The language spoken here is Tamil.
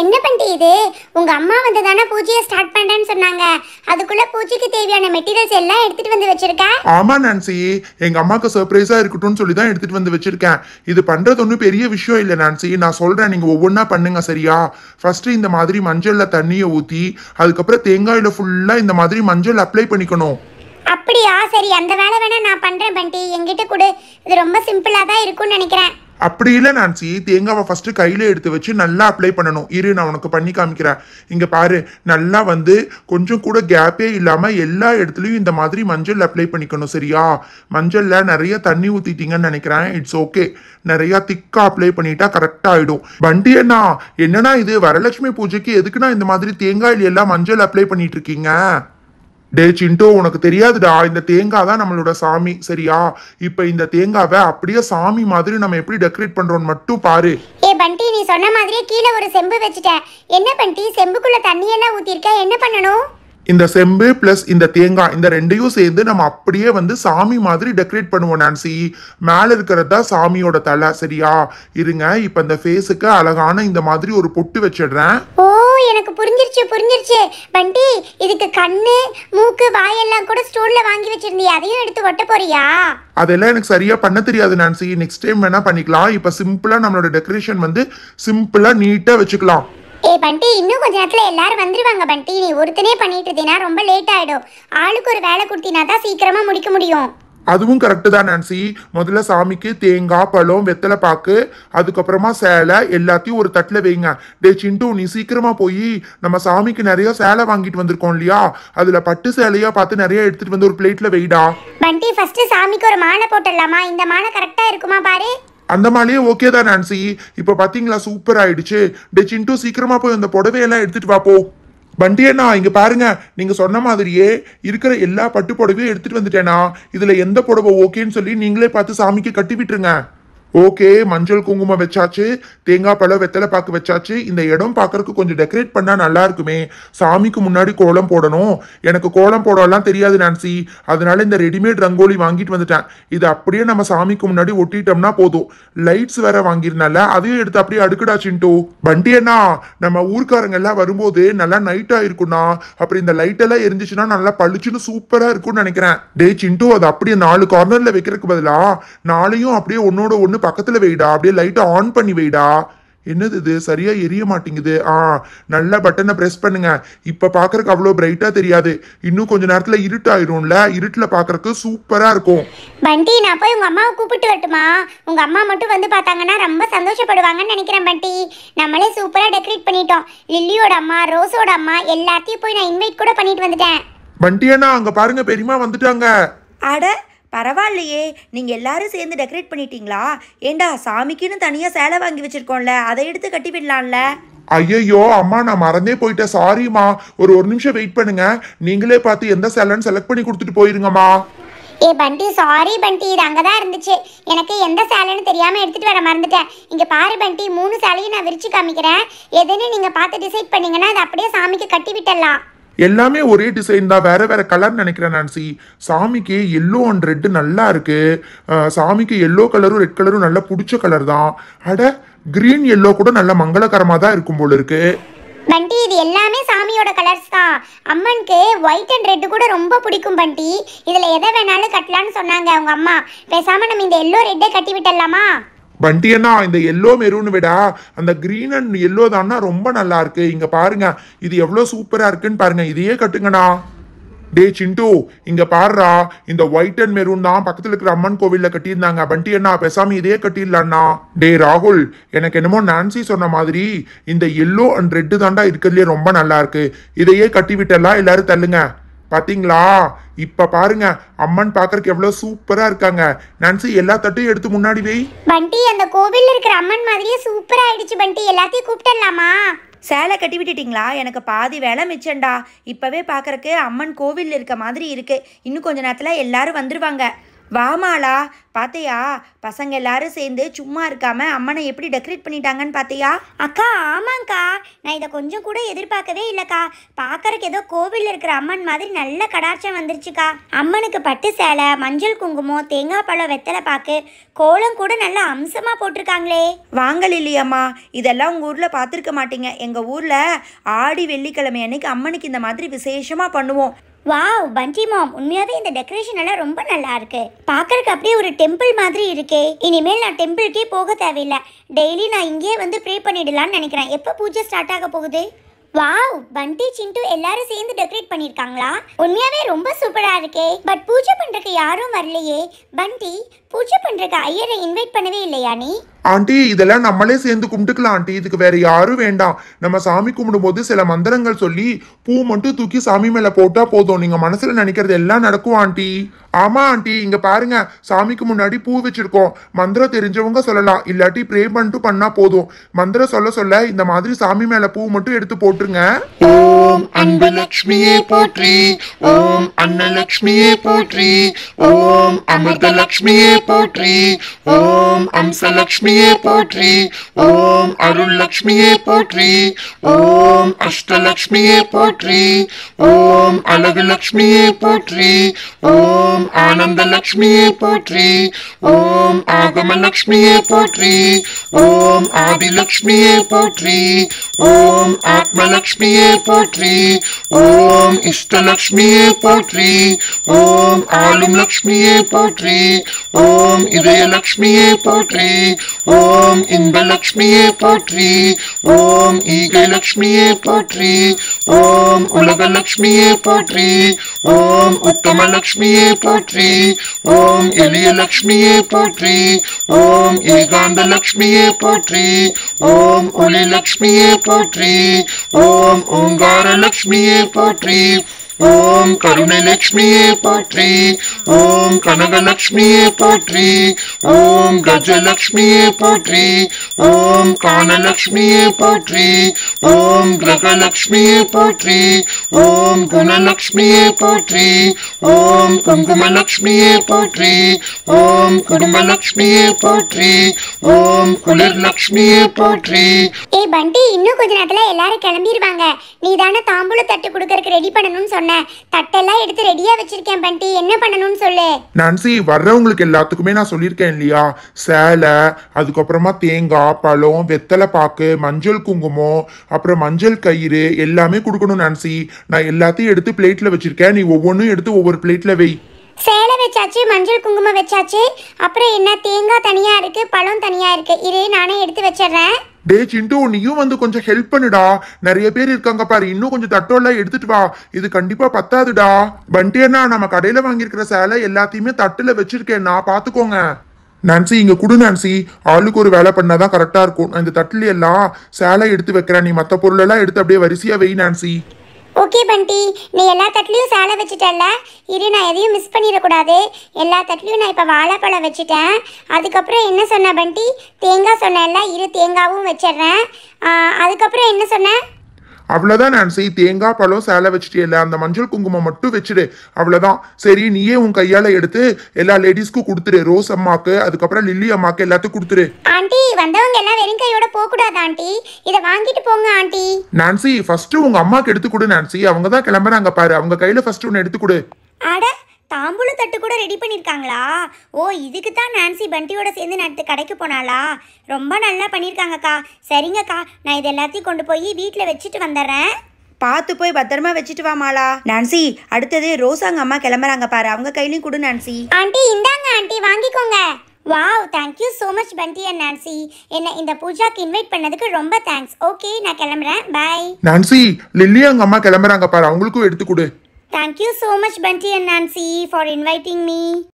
என்ன பண்ணிட்டு இது உங்கள் அம்மா வந்து தானே பூஜையை ஸ்டார்ட் பண்ணுறேன்னு சொன்னாங்க அதுக்குள்ளே பூஜைக்கு தேவையான மெட்டீரியல்ஸ் எல்லாம் எடுத்துகிட்டு வந்து வச்சுருக்கேன் ஆமாம் நான்சி எங்கள் அம்மாவுக்கு சர்ப்ரைஸாக இருக்கட்டும்னு சொல்லி தான் எடுத்துகிட்டு வந்து வச்சுருக்கேன் இது பண்ணுறது ஒன்றும் பெரிய விஷயம் இல்லை நான்சி நான் சொல்கிறேன் நீங்கள் ஒவ்வொன்றா பண்ணுங்க சரியா ஃபஸ்ட்டு இந்த மாதிரி மஞ்சளில் தண்ணியை ஊற்றி அதுக்கப்புறம் தேங்காயில் ஃபுல்லாக இந்த மாதிரி மஞ்சள் அப்ளை பண்ணிக்கணும் அப்படியா சரி அந்த வேலை வேணா நான் பண்ணுறேன் பண்டி எங்கிட்ட கூட இது ரொம்ப சிம்பிளாக தான் இருக்கும்னு நினைக்கிறேன் அப்படி இல்லை நான்சி தேங்காவை ஃபஸ்ட்டு கையில் எடுத்து வச்சு நல்லா அப்ளை பண்ணணும் இரு நான் உனக்கு பண்ணி காமிக்கிறேன் இங்கே பாரு நல்லா வந்து கொஞ்சம் கூட கேப்பே இல்லாமல் எல்லா இடத்துலையும் இந்த மாதிரி மஞ்சள் அப்ளை பண்ணிக்கணும் சரியா மஞ்சளில் நிறைய தண்ணி ஊற்றிட்டீங்கன்னு நினைக்கிறேன் இட்ஸ் ஓகே நிறையா திக்காக அப்ளை பண்ணிட்டா கரெக்டாக ஆகிடும் வண்டி அண்ணா என்னன்னா இது வரலட்சுமி பூஜைக்கு எதுக்குன்னா இந்த மாதிரி தேங்காயில் எல்லாம் மஞ்சள் அப்ளை பண்ணிட்டு இருக்கீங்க டே சின்ட்டோ உனக்கு தெரியாதுடா இந்த தேங்காய் தான் நம்மளோட சாமி சரியா இப்போ இந்த தேங்காவை அப்படியே சாமி மாதிரி நம்ம எப்படி டெக்கரேட் பண்றோம்னு மட்டும் பாரு ஏ பண்டி நீ சொன்ன மாதிரியே கீழே ஒரு செம்பு வச்சுட்டேன் என்ன பண்டி செம்புக்குள்ள தண்ணி எல்லாம் இருக்க என்ன பண்ணணும் இந்த செம்பு பிளஸ் இந்த தேங்காய் இந்த ரெண்டையும் சேர்ந்து நம்ம அப்படியே வந்து சாமி மாதிரி டெக்கரேட் பண்ணுவோம் நான்சி மேலே இருக்கிறது தான் சாமியோட தலை சரியா இருங்க இப்போ இந்த ஃபேஸுக்கு அழகான இந்த மாதிரி ஒரு பொட்டு வச்சிடுறேன் எனக்கு புரிஞ்சிருச்சு புரிஞ்சிருச்சு பண்டி இதுக்கு கண்ணு மூக்கு வாயெல்லாம் கூட ஸ்டோன்ல வாங்கி வச்சிருந்தீ அதையும் எடுத்து ஒட்ட போறியா அதெல்லாம் எனக்கு சரியா பண்ண தெரியாது நான்சி நெக்ஸ்ட் டைம் வேணா பண்ணிக்கலாம் இப்ப சிம்பிளா நம்மளோட டெக்கரேஷன் வந்து சிம்பிளா நீட்டா வச்சுக்கலாம் ஏ பண்டி இன்னும் கொஞ்ச நேரத்துல எல்லாரும் வந்துருவாங்க பண்டி நீ ஒருத்தனே பண்ணிட்டு இருந்தீனா ரொம்ப லேட் ஆயிடும் ஆளுக்கு ஒரு வேலை கொடுத்தினா தான் சீக்கிரமா முடிக்க முடியும் அதுவும் கரெக்டு தான் நான்சி முதல்ல சாமிக்கு தேங்காய் பழம் வெத்தலை பாக்கு அதுக்கப்புறமா சேலை எல்லாத்தையும் ஒரு தட்டில் வைங்க டே சிண்டு நீ சீக்கிரமாக போய் நம்ம சாமிக்கு நிறைய சேலை வாங்கிட்டு வந்திருக்கோம் இல்லையா அதில் பட்டு சேலையாக பார்த்து நிறைய எடுத்துகிட்டு வந்து ஒரு பிளேட்டில் வெயிடா பண்டி ஃபர்ஸ்ட் சாமிக்கு ஒரு மாலை போட்டுடலாமா இந்த மாலை கரெக்டாக இருக்குமா பாரு அந்த மாதிரியே ஓகே தான் நான்சி இப்போ பார்த்தீங்களா சூப்பர் ஆயிடுச்சு டே சிண்டு சீக்கிரமாக போய் அந்த புடவையெல்லாம் எடுத்துட்டு வா போ பண்டியண்ணா இங்கே பாருங்க நீங்கள் சொன்ன மாதிரியே இருக்கிற எல்லா பட்டு புடவையும் எடுத்துகிட்டு வந்துட்டேனா இதில் எந்த புடவை ஓகேன்னு சொல்லி நீங்களே பார்த்து சாமிக்கு கட்டி விட்டுருங்க ஓகே மஞ்சள் குங்குமம் வச்சாச்சு தேங்காய் பழம் வெத்தலை பாக்கு வச்சாச்சு இந்த இடம் பார்க்கறதுக்கு கொஞ்சம் டெக்கரேட் பண்ணால் நல்லா இருக்குமே சாமிக்கு முன்னாடி கோலம் போடணும் எனக்கு கோலம் போடலாம் தெரியாது நான்சி அதனால இந்த ரெடிமேட் ரங்கோலி வாங்கிட்டு வந்துட்டேன் இது அப்படியே நம்ம சாமிக்கு முன்னாடி ஒட்டிட்டோம்னா போதும் லைட்ஸ் வேற வாங்கியிருந்தால அதையும் எடுத்து அப்படியே அடுக்கடா சின்ட்டு வண்டி அண்ணா நம்ம ஊர்க்காரங்க எல்லாம் வரும்போது நல்லா நைட்டாக இருக்கும்னா அப்புறம் இந்த லைட் எல்லாம் எரிஞ்சிச்சுன்னா நல்லா பளிச்சுன்னு சூப்பராக இருக்கும்னு நினைக்கிறேன் டே சின்ட்டு அது அப்படியே நாலு கார்னரில் வைக்கிறதுக்கு பதிலாக நாளையும் அப்படியே ஒன்னோட ஒன்று கொஞ்சம் பக்கத்தில் வைடா அப்படியே லைட்டை ஆன் பண்ணி வைடா என்னது இது சரியா எரிய மாட்டேங்குது ஆ நல்லா பட்டனை ப்ரெஸ் பண்ணுங்க இப்ப பாக்குறதுக்கு அவ்வளோ பிரைட்டா தெரியாது இன்னும் கொஞ்ச நேரத்துல இருட்டாயிரும்ல இருட்டுல பாக்குறதுக்கு சூப்பரா இருக்கும் பண்டி நான் போய் உங்க அம்மாவை கூப்பிட்டு வரட்டுமா உங்க அம்மா மட்டும் வந்து பார்த்தாங்கன்னா ரொம்ப சந்தோஷப்படுவாங்கன்னு நினைக்கிறேன் பண்டி நம்மளே சூப்பரா டெக்கரேட் பண்ணிட்டோம் லில்லியோட அம்மா ரோஸோட அம்மா எல்லாத்தையும் போய் நான் இன்வைட் கூட பண்ணிட்டு வந்துட்டேன் பண்டி அண்ணா அங்க பாருங்க பெரியமா வந்துட்டாங்க அட பரவாயில்லையே நீங்கள் எல்லாரும் சேர்ந்து டெக்கரேட் பண்ணிட்டீங்களா ஏண்டா சாமிக்குன்னு தனியாக சேலை வாங்கி வச்சிருக்கோம்ல அதை எடுத்து கட்டி விடலாம்ல ஐயோ அம்மா நான் மறந்தே போயிட்டேன் சாரிம்மா ஒரு ஒரு நிமிஷம் வெயிட் பண்ணுங்க நீங்களே பார்த்து எந்த சேலைன்னு செலக்ட் பண்ணி கொடுத்துட்டு போயிருங்கம்மா ஏ பண்டி சாரி பண்டி இது அங்கே தான் இருந்துச்சு எனக்கு எந்த சேலைன்னு தெரியாமல் எடுத்துகிட்டு வர மறந்துட்டேன் இங்கே பாரு பண்டி மூணு சேலையும் நான் விரிச்சு காமிக்கிறேன் எதுன்னு நீங்கள் பார்த்து டிசைட் பண்ணிங்கன்னா அதை அப்படியே சாமிக்கு கட்டி விட்டலாம் எல்லாமே ஒரே டிசைன் தான் வேற வேற கலர் நினைக்கிறேன் நான்சி சாமிக்கு எல்லோ அண்ட் ரெட்டு நல்லா இருக்கு சாமிக்கு எல்லோ கலரும் ரெட் கலரும் நல்லா பிடிச்ச கலர் தான் அட கிரீன் எல்லோ கூட நல்ல மங்களகரமாக தான் இருக்கும் போல இருக்கு பண்டி இது எல்லாமே சாமியோட கலர்ஸ் தான் அம்மனுக்கு ஒயிட் அண்ட் ரெட்டு கூட ரொம்ப பிடிக்கும் பண்டி இதில் எதை வேணாலும் கட்டலான்னு சொன்னாங்க அவங்க அம்மா பேசாம நம்ம இந்த எல்லோ ரெட்டே கட்டி விட்டலாமா பண்டி இந்த எல்லோ மெரூன் விடா அந்த க்ரீன் அண்ட் எல்லோ தான்னா ரொம்ப நல்லா இருக்கு இங்க பாருங்க இது எவ்வளோ சூப்பரா இருக்குன்னு பாருங்க இதையே கட்டுங்கண்ணா டே சிண்டு இங்க பாருறா இந்த ஒயிட் அண்ட் மெரூன் தான் பக்கத்துல இருக்கிற அம்மன் கோவில்ல கட்டியிருந்தாங்க பண்டி அண்ணா பெசாமி இதே கட்டிடலாண்ணா டே ராகுல் எனக்கு என்னமோ நான்சி சொன்ன மாதிரி இந்த எல்லோ அண்ட் ரெட்டு தாண்டா இருக்கிறதுலயே ரொம்ப நல்லா இருக்கு இதையே கட்டி விட்டலாம் எல்லாரும் தள்ளுங்க பாத்தீங்களா இப்ப பாருங்க அம்மன் பாக்குறதுக்கு எவ்வளவு சூப்பரா இருக்காங்க நான்சி எல்லா தட்டையும் எடுத்து முன்னாடி வை பண்டி அந்த கோவில்ல இருக்கிற அம்மன் மாதிரியே சூப்பரா ஆயிடுச்சு பண்டி எல்லாத்தையும் கூப்பிட்டலாமா சேலை கட்டி விட்டுட்டிங்களா எனக்கு பாதி வேலை மிச்சம்டா இப்பவே பார்க்கறக்கு அம்மன் கோவில் இருக்க மாதிரி இருக்கு இன்னும் கொஞ்ச நேரத்தில் எல்லாரும் வந்துருவாங்க வாமாலா பார்த்தியா பசங்க எல்லாரும் சேர்ந்து சும்மா இருக்காம அம்மனை எப்படி டெக்கரேட் பண்ணிட்டாங்கன்னு பார்த்தியா அக்கா ஆமாங்க்கா நான் இதை கொஞ்சம் கூட எதிர்பார்க்கவே இல்லைக்கா பார்க்குறக்கு ஏதோ கோவிலில் இருக்கிற அம்மன் மாதிரி நல்ல கடாட்சம் வந்துருச்சுக்கா அம்மனுக்கு பட்டு சேலை மஞ்சள் குங்குமம் தேங்காய் பழம் வெத்தலை பாக்கு கோலம் கூட நல்லா அம்சமாக போட்டிருக்காங்களே வாங்கல் இல்லையம்மா இதெல்லாம் உங்கள் ஊரில் பார்த்துருக்க மாட்டீங்க எங்கள் ஊரில் ஆடி வெள்ளிக்கிழமை அன்னைக்கு அம்மனுக்கு இந்த மாதிரி விசேஷமாக பண்ணுவோம் வாவ் பஞ்சி மாம் உண்மையாவே இந்த டெக்கரேஷன் எல்லாம் ரொம்ப நல்லா இருக்கு பாக்குறதுக்கு அப்படியே ஒரு டெம்பிள் மாதிரி இருக்கே இனிமேல் நான் டெம்பிளுக்கே போக தேவையில்லை டெய்லி நான் இங்கேயே வந்து ப்ரே பண்ணிடலாம்னு நினைக்கிறேன் எப்போ பூஜை ஸ்டார்ட் ஆக போகுது வாவ் பண்டி சிண்டு எல்லாரும் சேர்ந்து டெக்கரேட் பண்ணிருக்காங்களா உண்மையாவே ரொம்ப சூப்பரா இருக்கே பட் பூஜை பண்றதுக்கு யாரும் வரலையே பண்டி பூஜை பண்றதுக்கு ஐயரை இன்வைட் பண்ணவே இல்லையா நீ ஆண்டி இதெல்லாம் நம்மளே சேர்ந்து கும்பிட்டுக்கலாம் ஆண்டி இதுக்கு வேற யாரும் வேண்டாம் நம்ம சாமி கும்பிடும் போது சில மந்திரங்கள் சொல்லி பூ மட்டும் தூக்கி சாமி மேல போட்டா போதும் நீங்க மனசுல நினைக்கிறது எல்லாம் நடக்கும் ஆண்டி ஆமா ஆண்டி இங்க பாருங்க சாமிக்கு முன்னாடி பூ வச்சிருக்கோம் மந்திரம் தெரிஞ்சவங்க சொல்லலாம் இல்லாட்டி ப்ரே பண்ணிட்டு பண்ணா போதும் மந்திரம் சொல்ல சொல்ல இந்த மாதிரி சாமி மேல பூ மட்டும் எடுத்து போட்டுருங்க ஓம் அன்பலக்ஷ்மியே போற்றி ஓம் அன்னலக்ஷ்மியே போற்றி ஓம் அமிர்தலக்ஷ்மியே போற்றி ஓம் அம்சலக்ஷ்மி லட்சுமியே போற்றி ஓம் அருள் லட்சுமியே போற்றி ஓம் அஷ்டலட்சுமியே போற்றி ஓம் அழகு லட்சுமியே போற்றி ஓம் ஆனந்த லட்சுமியே போற்றி ஓம் ஆகம லட்சுமியே போற்றி ஓம் ஆதிலட்சுமியே போற்றி ஓம் ஆத்மலட்சுமியே போற்றி ஓம் இஷ்டலட்சுமியே போற்றி ஓம் ஆளும் லட்சுமியே போற்றி ஓம் இதயலட்சுமியே போற்றி ஓம் இன்ப லக்ஷ்மியே போற்றி ஓம் ஈகை லக்ஷ்மியே போற்றி ஓம் உலக லக்ஷ்மியே போற்றி ஓம் உத்தம லக்ஷ்மியே போற்றி ஓம் எளிய லக்ஷ்மியே போற்றி ஓம் ஏகாந்த லக்ஷ்மியே போற்றி ஓம் ஒளி போற்றி ஓம் ஓங்கார போற்றி ஓம் லட்சுமியே போற்றி ஓம் கனகலட்சுமியே போற்றி ஓம் கஜலட்சுமியே போற்றி ஓம் கானலட்சுமியே போற்றி ஓம் கிரகலட்சுமியே போற்றி ஓம் குணலட்சுமியே போற்றி ஓம் குங்குமலட்சுமியே போற்றி ஓம் குடும்பலட்சுமியே போற்றி ஓம் குளிர்லட்சுமியே போற்றி ஏ பண்டி இன்னும் கொஞ்ச நேரத்துல எல்லாரும் கிளம்பிடுவாங்க நீ தானே தாம்பூல தட்டு கொடுக்கறக்கு ரெடி பண்ணணும்னு சொன்ன பண்ண தட்டெல்லாம் எடுத்து ரெடியா வச்சிருக்கேன் பண்டி என்ன பண்ணணும்னு சொல்லு நன்சி வர்றவங்களுக்கு எல்லாத்துக்குமே நான் சொல்லியிருக்கேன் இல்லையா சேலை அதுக்கப்புறமா தேங்காய் பழம் வெத்தலை பாக்கு மஞ்சள் குங்குமம் அப்புறம் மஞ்சள் கயிறு எல்லாமே கொடுக்கணும் நன்சி நான் எல்லாத்தையும் எடுத்து பிளேட்ல வச்சிருக்கேன் நீ ஒவ்வொன்றும் எடுத்து ஒவ்வொரு பிளேட்ல வை சேலை வச்சாச்சு மஞ்சள் குங்குமம் வச்சாச்சு அப்புறம் என்ன தேங்காய் தனியா இருக்கு பழம் தனியா இருக்கு இதே நானே எடுத்து வச்சிடுறேன் டே சிண்டு நீயும் வந்து கொஞ்சம் ஹெல்ப் பண்ணுடா நிறைய பேர் இருக்காங்க பாரு இன்னும் கொஞ்சம் தட்டோல்லாம் எடுத்துட்டு வா இது கண்டிப்பா பத்தாதுடா பண்டியண்ணா நம்ம கடையில வாங்கியிருக்கிற சேலை எல்லாத்தையுமே தட்டுல வச்சிருக்கேன் நான் பாத்துக்கோங்க நான்சி இங்க குடு நான்சி ஆளுக்கு ஒரு வேலை பண்ணாதான் கரெக்டா இருக்கும் இந்த தட்டுல எல்லாம் சேலை எடுத்து வைக்கிறேன் நீ மற்ற பொருளெல்லாம் எடுத்து அப்படியே வரிசையா வெய் நான்சி ஓகே பண்டி நீ எல்லா தட்டுலையும் சேலை வச்சுட்டல இரு நான் எதையும் மிஸ் பண்ணிடக்கூடாது எல்லா தட்டுலையும் நான் இப்போ வாழைப்பழம் வச்சுட்டேன் அதுக்கப்புறம் என்ன சொன்னேன் பண்டி தேங்காய் சொன்னேன்ல இரு தேங்காவும் வச்சிட்றேன் அதுக்கப்புறம் என்ன சொன்னேன் அவ்வளோதான் நான்சி தேங்காய் பழம் சேலை வச்சுட்டு இல்லை அந்த மஞ்சள் குங்குமம் மட்டும் வச்சுடு அவ்வளோதான் சரி நீயே உன் கையால் எடுத்து எல்லா லேடிஸ்க்கும் கொடுத்துரு ரோஸ் அம்மாக்கு அதுக்கப்புறம் லில்லி அம்மாக்கு எல்லாத்தையும் கொடுத்துரு ஆண்டி வந்தவங்க எல்லாம் வெறும் கையோட போக கூடாது ஆண்டி இத வாங்கிட்டு போங்க ஆண்டி நான்சி ஃபர்ஸ்ட் உங்க அம்மாக்கு எடுத்து கொடு நான்சி அவங்க தான் கிளம்புறாங்க பாரு அவங்க கையில ஃபர்ஸ்ட் ஒன்னு எடுத்து கொடு அட தாம்பூல தட்டு கூட ரெடி பண்ணியிருக்காங்களா ஓ இதுக்கு தான் நான்சி பண்டியோட சேர்ந்து நடத்து கடைக்கு போனாளா ரொம்ப நல்லா பண்ணியிருக்காங்கக்கா சரிங்கக்கா நான் இது எல்லாத்தையும் கொண்டு போய் வீட்டில் வச்சுட்டு வந்துடுறேன் பார்த்து போய் பத்திரமா வச்சுட்டு வாமாளா நான்சி அடுத்தது ரோசாங்க அம்மா கிளம்புறாங்க பாரு அவங்க கையிலையும் கொடு நான்சி ஆண்டி இந்தாங்க ஆண்டி வாங்கிக்கோங்க wow thank you so much Bunty and Nancy என்னை இந்த பூஜாக்கு இன்வைட் பண்ணதுக்கு ரொம்ப தேங்க்ஸ் ஓகே நான் கிளம்புறேன் பாய் நான்சி லில்லி அவங்க அம்மா கிளம்புறாங்க பாரு அவங்களுக்கும் எடுத்து கொடு Thank you so much, Bunty and Nancy, for inviting me.